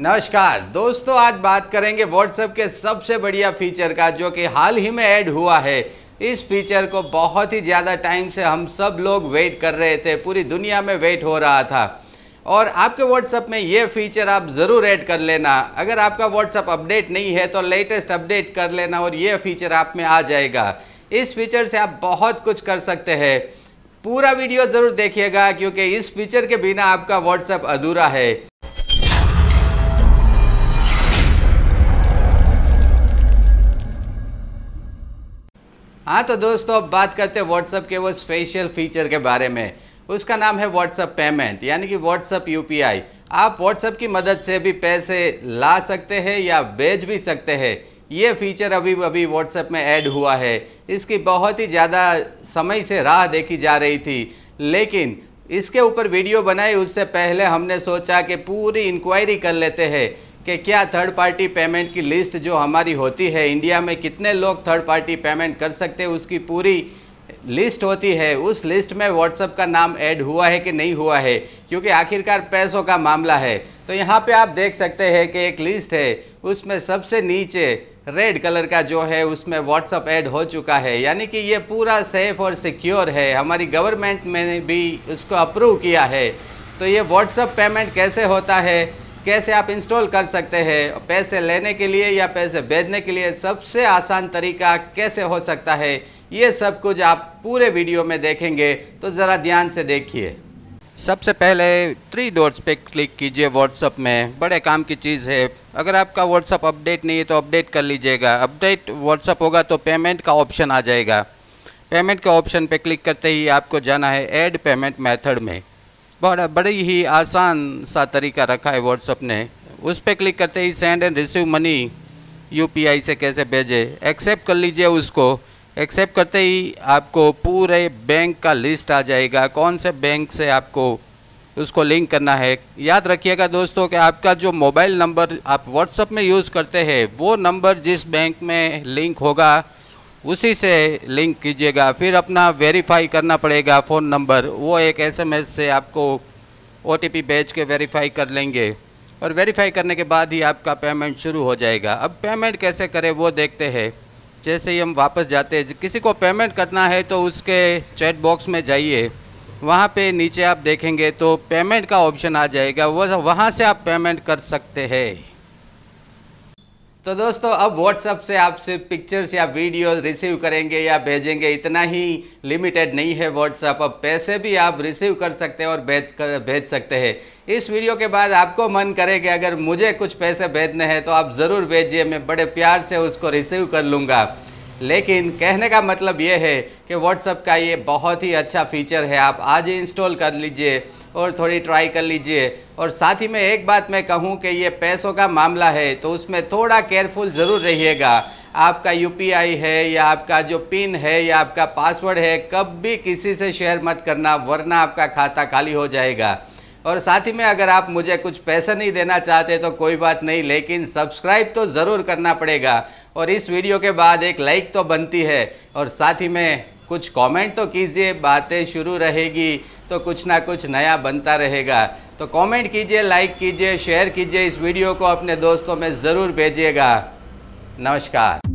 नमस्कार दोस्तों आज बात करेंगे व्हाट्सएप के सबसे बढ़िया फीचर का जो कि हाल ही में ऐड हुआ है इस फीचर को बहुत ही ज़्यादा टाइम से हम सब लोग वेट कर रहे थे पूरी दुनिया में वेट हो रहा था और आपके व्हाट्सएप में ये फीचर आप ज़रूर ऐड कर लेना अगर आपका व्हाट्सएप अपडेट नहीं है तो लेटेस्ट अपडेट कर लेना और ये फीचर आप में आ जाएगा इस फीचर से आप बहुत कुछ कर सकते हैं पूरा वीडियो ज़रूर देखिएगा क्योंकि इस फीचर के बिना आपका व्हाट्सएप अधूरा है हाँ तो दोस्तों अब बात करते हैं व्हाट्सअप के वो स्पेशल फीचर के बारे में उसका नाम है व्हाट्सअप पेमेंट यानी कि व्हाट्सअप यू आप व्हाट्सअप की मदद से भी पैसे ला सकते हैं या भेज भी सकते हैं ये फीचर अभी अभी व्हाट्सएप में ऐड हुआ है इसकी बहुत ही ज़्यादा समय से राह देखी जा रही थी लेकिन इसके ऊपर वीडियो बनाई उससे पहले हमने सोचा कि पूरी इंक्वायरी कर लेते हैं कि क्या थर्ड पार्टी पेमेंट की लिस्ट जो हमारी होती है इंडिया में कितने लोग थर्ड पार्टी पेमेंट कर सकते हैं उसकी पूरी लिस्ट होती है उस लिस्ट में व्हाट्सअप का नाम ऐड हुआ है कि नहीं हुआ है क्योंकि आखिरकार पैसों का मामला है तो यहाँ पे आप देख सकते हैं कि एक लिस्ट है उसमें सबसे नीचे रेड कलर का जो है उसमें व्हाट्सअप ऐड हो चुका है यानी कि ये पूरा सेफ और सिक्योर है हमारी गवर्नमेंट ने भी उसको अप्रूव किया है तो ये व्हाट्सअप पेमेंट कैसे होता है कैसे आप इंस्टॉल कर सकते हैं पैसे लेने के लिए या पैसे भेजने के लिए सबसे आसान तरीका कैसे हो सकता है ये सब कुछ आप पूरे वीडियो में देखेंगे तो ज़रा ध्यान से देखिए सबसे पहले थ्री डॉट्स पे क्लिक कीजिए व्हाट्सअप में बड़े काम की चीज़ है अगर आपका व्हाट्सअप अपडेट नहीं है तो अपडेट कर लीजिएगा अपडेट व्हाट्सअप होगा तो पेमेंट का ऑप्शन आ जाएगा पेमेंट के ऑप्शन पे क्लिक करते ही आपको जाना है ऐड पेमेंट मेथड में बड़ा बड़ी ही आसान सा तरीका रखा है व्हाट्सअप ने उस पर क्लिक करते ही सेंड एंड रिसीव मनी यू से कैसे भेजे एक्सेप्ट कर लीजिए उसको एक्सेप्ट करते ही आपको पूरे बैंक का लिस्ट आ जाएगा कौन से बैंक से आपको उसको लिंक करना है याद रखिएगा दोस्तों कि आपका जो मोबाइल नंबर आप व्हाट्सअप में यूज़ करते हैं वो नंबर जिस बैंक में लिंक होगा उसी से लिंक कीजिएगा फिर अपना वेरीफाई करना पड़ेगा फ़ोन नंबर वो एक एसएमएस से आपको ओ भेज के वेरीफाई कर लेंगे और वेरीफाई करने के बाद ही आपका पेमेंट शुरू हो जाएगा अब पेमेंट कैसे करें वो देखते हैं जैसे ही हम वापस जाते हैं किसी को पेमेंट करना है तो उसके चैट बॉक्स में जाइए वहाँ पे नीचे आप देखेंगे तो पेमेंट का ऑप्शन आ जाएगा वह वहाँ से आप पेमेंट कर सकते हैं तो दोस्तों अब व्हाट्सअप से आप सिर्फ पिक्चर्स या वीडियो रिसीव करेंगे या भेजेंगे इतना ही लिमिटेड नहीं है व्हाट्सअप अब पैसे भी आप रिसीव कर सकते हैं और भेज कर भेज सकते हैं इस वीडियो के बाद आपको मन करे कि अगर मुझे कुछ पैसे भेजने हैं तो आप ज़रूर भेजिए मैं बड़े प्यार से उसको रिसीव कर लूँगा लेकिन कहने का मतलब ये है कि व्हाट्सअप का ये बहुत ही अच्छा फीचर है आप आज ही इंस्टॉल कर लीजिए और थोड़ी ट्राई कर लीजिए और साथ ही में एक बात मैं कहूँ कि ये पैसों का मामला है तो उसमें थोड़ा केयरफुल ज़रूर रहिएगा आपका यूपीआई है या आपका जो पिन है या आपका पासवर्ड है कब भी किसी से शेयर मत करना वरना आपका खाता खाली हो जाएगा और साथ ही में अगर आप मुझे कुछ पैसा नहीं देना चाहते तो कोई बात नहीं लेकिन सब्सक्राइब तो ज़रूर करना पड़ेगा और इस वीडियो के बाद एक लाइक तो बनती है और साथ ही में कुछ कमेंट तो कीजिए बातें शुरू रहेगी तो कुछ ना कुछ नया बनता रहेगा तो कमेंट कीजिए लाइक कीजिए शेयर कीजिए इस वीडियो को अपने दोस्तों में ज़रूर भेजिएगा नमस्कार